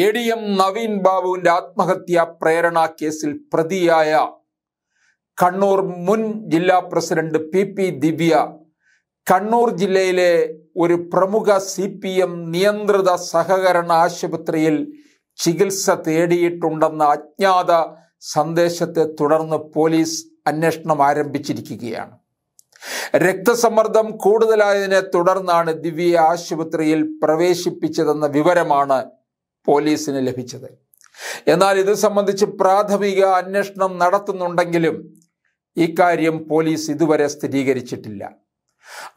A D M Naveen ബാബുവിന്റെ ആത്മഹത്യാ പ്രേരണ കേസിൽ പ്രതിയായ കണ്ണൂർ മുൻ ജില്ലാ president P P Divya Kannur ജില്ലയിലെ ഒരു പ്രമുഖ സി പി എം നിയന്ത്രിത സഹകരണ ആശുപത്രിയിൽ ചികിത്സ തേടിയിട്ടുണ്ടെന്ന അജ്ഞാത സന്ദേശത്തെ തുടർന്ന് പോലീസ് അന്വേഷണം ആരംഭിച്ചിരിക്കുകയാണ് രക്തസമ്മർദ്ദം കൂടുതലായതിനെ തുടർന്നാണ് ദിവ്യ ആശുപത്രിയിൽ പ്രവേശിപ്പിച്ചതെന്ന വിവരമാണ് പോലീസിന് ലഭിച്ചത് എന്നാൽ ഇത് സംബന്ധിച്ച് പ്രാഥമിക അന്വേഷണം നടത്തുന്നുണ്ടെങ്കിലും ഇക്കാര്യം പോലീസ് ഇതുവരെ സ്ഥിരീകരിച്ചിട്ടില്ല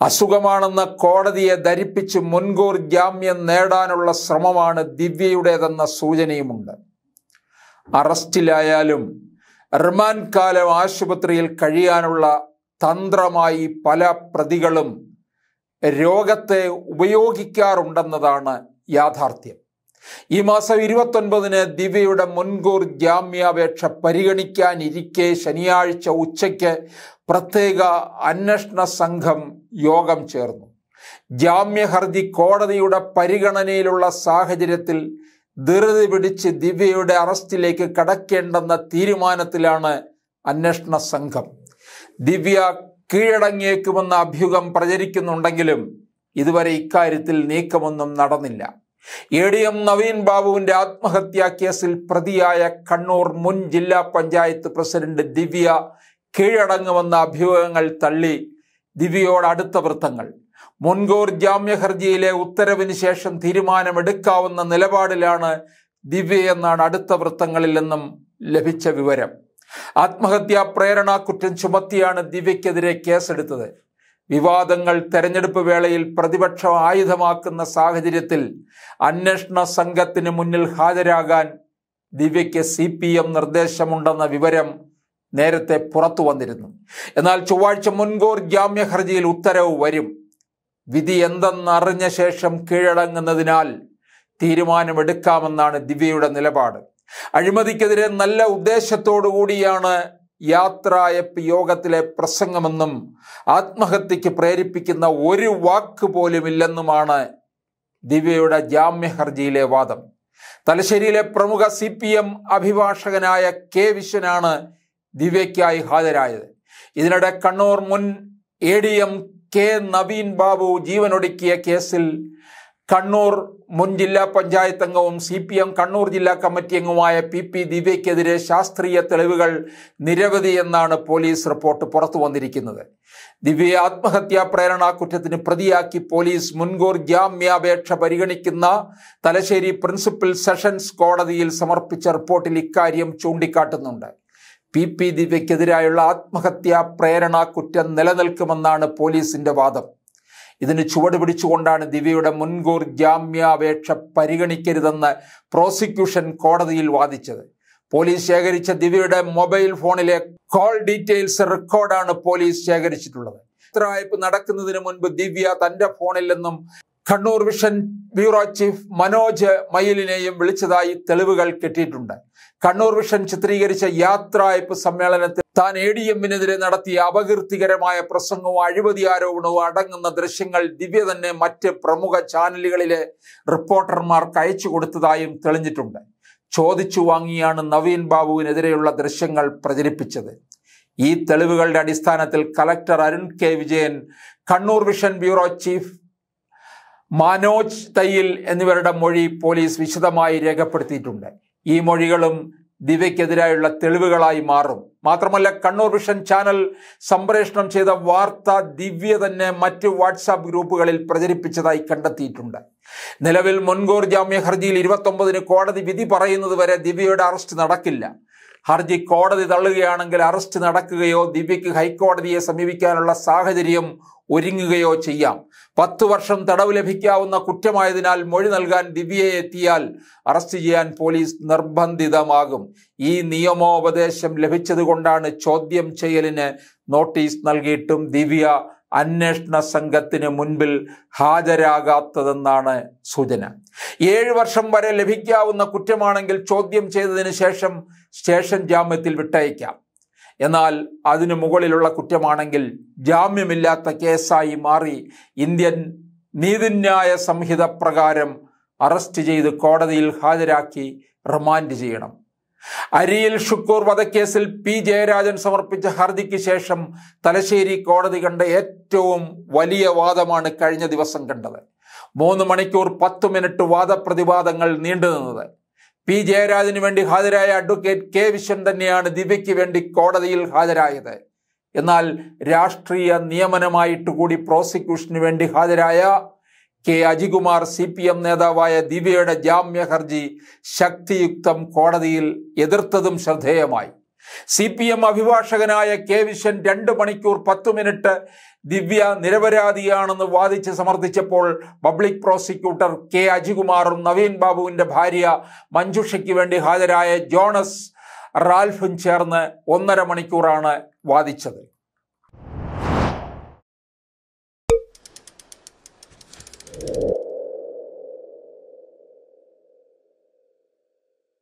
അസുഖമാണെന്ന് കോടതിയെ ധരിപ്പിച്ച് മുൻകൂർ ജാമ്യം നേടാനുള്ള ശ്രമമാണ് ദിവ്യയുടേതെന്ന സൂചനയുമുണ്ട് അറസ്റ്റിലായാലും റിമാൻഡ് കാലം ആശുപത്രിയിൽ കഴിയാനുള്ള തന്ത്രമായി പല പ്രതികളും രോഗത്തെ ഉപയോഗിക്കാറുണ്ടെന്നതാണ് യാഥാർത്ഥ്യം ഈ മാസം ഇരുപത്തൊൻപതിന് ദിവ്യയുടെ മുൻകൂർ ജാമ്യാപേക്ഷ പരിഗണിക്കാനിരിക്കെ ശനിയാഴ്ച ഉച്ചയ്ക്ക് പ്രത്യേക അന്വേഷണ സംഘം യോഗം ചേർന്നു ജാമ്യ ഹർജി കോടതിയുടെ പരിഗണനയിലുള്ള സാഹചര്യത്തിൽ ധൃതി പിടിച്ച് ദിവ്യയുടെ അറസ്റ്റിലേക്ക് കടക്കേണ്ടെന്ന തീരുമാനത്തിലാണ് അന്വേഷണ സംഘം ദിവ്യ കീഴടങ്ങിയേക്കുമെന്ന അഭ്യൂഹം പ്രചരിക്കുന്നുണ്ടെങ്കിലും ഇതുവരെ ഇക്കാര്യത്തിൽ നീക്കമൊന്നും നടന്നില്ല എ ഡി എം നവീൻ ബാബുവിന്റെ ആത്മഹത്യാ കേസിൽ പ്രതിയായ കണ്ണൂർ മുൻ ജില്ലാ പഞ്ചായത്ത് പ്രസിഡന്റ് ദിവ്യ കീഴടങ്ങുമെന്ന അഭ്യൂഹങ്ങൾ തള്ളി ദിവ്യയോട് അടുത്ത വൃത്തങ്ങൾ മുൻകൂർ ജാമ്യ ഹർജിയിലെ ഉത്തരവിന് ശേഷം തീരുമാനമെടുക്കാവുന്ന നിലപാടിലാണ് ദിവ്യ എന്നാണ് അടുത്ത വൃത്തങ്ങളിൽ നിന്നും ലഭിച്ച വിവരം ആത്മഹത്യാ കുറ്റം ചുമത്തിയാണ് ദിവ്യക്കെതിരെ കേസെടുത്തത് വിവാദങ്ങൾ തെരഞ്ഞെടുപ്പ് വേളയിൽ പ്രതിപക്ഷം ആയുധമാക്കുന്ന സാഹചര്യത്തിൽ അന്വേഷണ സംഘത്തിന് മുന്നിൽ ഹാജരാകാൻ ദിവ്യയ്ക്ക് സി പി എം നിർദ്ദേശമുണ്ടെന്ന വിവരം നേരത്തെ പുറത്തു വന്നിരുന്നു എന്നാൽ ചൊവ്വാഴ്ച മുൻകൂർ ജാമ്യ ഹർജിയിൽ ഉത്തരവ് വരും വിധി എന്തെന്നറിഞ്ഞ ശേഷം കീഴടങ്ങുന്നതിനാൽ തീരുമാനമെടുക്കാമെന്നാണ് ദിവ്യയുടെ നിലപാട് അഴിമതിക്കെതിരെ നല്ല ഉദ്ദേശത്തോടു കൂടിയാണ് യാത്രായപ്പ് യോഗത്തിലെ പ്രസംഗമെന്നും ആത്മഹത്യക്ക് പ്രേരിപ്പിക്കുന്ന ഒരു വാക്ക് പോലുമില്ലെന്നുമാണ് ദിവ്യയുടെ ജാമ്യ ഹർജിയിലെ വാദം തലശ്ശേരിയിലെ പ്രമുഖ സി പി എം അഭിഭാഷകനായ കെ വിശ്വനാണ് ദിവ്യയ്ക്കായി ഹാജരായത് ഇതിനിടെ കണ്ണൂർ മുൻ A D M K Naveen Babu ജീവനൊടുക്കിയ കേസിൽ കണ്ണൂർ മുൻ ജില്ലാ പഞ്ചായത്ത് അംഗവും സി പി എം കണ്ണൂർ ജില്ലാ കമ്മിറ്റി അംഗവുമായ പി പി ദിവ്യക്കെതിരെ ശാസ്ത്രീയ തെളിവുകൾ നിരവധി എന്നാണ് പോലീസ് റിപ്പോർട്ട് പുറത്തു വന്നിരിക്കുന്നത് ദിവ്യയെ ആത്മഹത്യാ പ്രേരണ കുറ്റത്തിന് പ്രതിയാക്കി പോലീസ് മുൻകൂർ ജാമ്യാപേക്ഷ പരിഗണിക്കുന്ന തലശ്ശേരി പ്രിൻസിപ്പൽ സെഷൻസ് കോടതിയിൽ സമർപ്പിച്ച റിപ്പോർട്ടിൽ ഇക്കാര്യം ചൂണ്ടിക്കാട്ടുന്നുണ്ട് പി പി ദിവ്യക്കെതിരായുള്ള ആത്മഹത്യാ പ്രേരണ കുറ്റം നിലനിൽക്കുമെന്നാണ് പോലീസിന്റെ വാദം ഇതിന് ചുവട് പിടിച്ചുകൊണ്ടാണ് ദിവ്യയുടെ മുൻകൂർ ജാമ്യാപേക്ഷ പരിഗണിക്കരുതെന്ന് പ്രോസിക്യൂഷൻ കോടതിയിൽ വാദിച്ചത് പോലീസ് ശേഖരിച്ച ദിവ്യയുടെ മൊബൈൽ ഫോണിലെ കോൾ ഡീറ്റെയിൽസ് റെക്കോർഡാണ് പോലീസ് ശേഖരിച്ചിട്ടുള്ളത് ചിത്രായ്പ് നടക്കുന്നതിന് മുൻപ് ദിവ്യ തന്റെ ഫോണിൽ നിന്നും Kannur vision bureau chief Manoj മയിലിനെയും വിളിച്ചതായി തെളിവുകൾ കിട്ടിയിട്ടുണ്ട് കണ്ണൂർ വിഷൻ ചിത്രീകരിച്ച യാത്രായ്പ് സമ്മേളനത്തിൽ താൻ എ ഡി എമ്മിനെതിരെ നടത്തിയ അപകീർത്തികരമായ പ്രസംഗവും അഴിമതി ആരോപണവും അടങ്ങുന്ന ദൃശ്യങ്ങൾ ദിവ്യ തന്നെ മറ്റ് പ്രമുഖ ചാനലുകളിലെ റിപ്പോർട്ടർമാർക്ക് അയച്ചു കൊടുത്തതായും തെളിഞ്ഞിട്ടുണ്ട് ചോദിച്ചു വാങ്ങിയാണ് നവീൻ ബാബുവിനെതിരെയുള്ള ദൃശ്യങ്ങൾ പ്രചരിപ്പിച്ചത് ഈ തെളിവുകളുടെ അടിസ്ഥാനത്തിൽ collector Arun K Vijayan Kannur vision bureau chief Manoj Thayyil എന്നിവരുടെ മൊഴി പോലീസ് വിശദമായി രേഖപ്പെടുത്തിയിട്ടുണ്ട് ഈ മൊഴികളും ദിവയ്ക്കെതിരായുള്ള തെളിവുകളായി മാറും മാത്രമല്ല കണ്ണൂർ വിഷൻ ചാനൽ സംപ്രേഷണം ചെയ്ത വാർത്ത ദിവ്യ തന്നെ മറ്റ് വാട്സാപ്പ് ഗ്രൂപ്പുകളിൽ പ്രചരിപ്പിച്ചതായി കണ്ടെത്തിയിട്ടുണ്ട് നിലവിൽ മുൻകൂർ ജാമ്യ ഹർജിയിൽ ഇരുപത്തൊമ്പതിന് കോടതി വിധി പറയുന്നത് വരെ ദിവ്യയുടെ അറസ്റ്റ് നടക്കില്ല ഹർജി കോടതി തള്ളുകയാണെങ്കിൽ അറസ്റ്റ് നടക്കുകയോ ദിവ്യയ്ക്ക് ഹൈക്കോടതിയെ സമീപിക്കാനുള്ള സാഹചര്യം ഒരുങ്ങുകയോ ചെയ്യാം പത്ത് വർഷം തടവ് ലഭിക്കാവുന്ന കുറ്റമായതിനാൽ മൊഴി നൽകാൻ ദിവ്യയെ എത്തിയാൽ അറസ്റ്റ് ചെയ്യാൻ പോലീസ് നിർബന്ധിതമാകും ഈ നിയമോപദേശം ലഭിച്ചതുകൊണ്ടാണ് ചോദ്യം ചെയ്യലിന് നോട്ടീസ് നൽകിയിട്ടും ദിവ്യ അന്വേഷണ സംഘത്തിന് മുൻപിൽ ഹാജരാകാത്തതെന്നാണ് സൂചന ഏഴ് വർഷം വരെ ലഭിക്കാവുന്ന കുറ്റമാണെങ്കിൽ ചോദ്യം ചെയ്തതിന് ശേഷം സ്റ്റേഷൻ ജാമ്യത്തിൽ വിട്ടയക്കാം എന്നാൽ അതിനു മുകളിലുള്ള കുറ്റമാണെങ്കിൽ ജാമ്യമില്ലാത്ത കേസായി മാറി ഇന്ത്യൻ നീതിന്യായ സംഹിത പ്രകാരം അറസ്റ്റ് ചെയ്ത് കോടതിയിൽ ഹാജരാക്കി റിമാൻഡ് ചെയ്യണം അരിയിൽ ഷുക്കൂർ വധക്കേസിൽ പി ജയരാജൻ സമർപ്പിച്ച ഹർജിക്ക് ശേഷം തലശ്ശേരി കോടതി കണ്ട ഏറ്റവും വലിയ വാദമാണ് കഴിഞ്ഞ ദിവസം കണ്ടത് മൂന്ന് മണിക്കൂർ പത്ത് മിനിറ്റ് വാദപ്രതിവാദങ്ങൾ നീണ്ടുനിന്നത് പി ജയരാജന് വേണ്ടി ഹാജരായ അഡ്വക്കേറ്റ് കെ വിശ്വൻ തന്നെയാണ് ദിവ്യയ്ക്ക് വേണ്ടി കോടതിയിൽ ഹാജരായത് എന്നാൽ രാഷ്ട്രീയ നിയമനമായിട്ട് കൂടി പ്രോസിക്യൂഷന് വേണ്ടി ഹാജരായ K Ajikumar C P M നേതാവായ ദിവ്യയുടെ ജാമ്യ ഹർജി ശക്തിയുക്തം കോടതിയിൽ എതിർത്തതും ശ്രദ്ധേയമായി സി പി എം അഭിഭാഷകനായ കെ വിശ്വൻ രണ്ട് മണിക്കൂർ പത്ത് മിനിറ്റ് ദിവ്യ നിരപരാധിയാണെന്ന് വാദിച്ച് സമർത്ഥിച്ചപ്പോൾ പബ്ലിക് പ്രോസിക്യൂട്ടർ കെ അജികുമാറും നവീൻ ബാബുവിന്റെ ഭാര്യ മഞ്ജുഷയ്ക്ക് വേണ്ടി ഹാജരായ ജോണസ് റാൽഫും ചേർന്ന് ഒന്നര മണിക്കൂറാണ് വാദിച്ചത്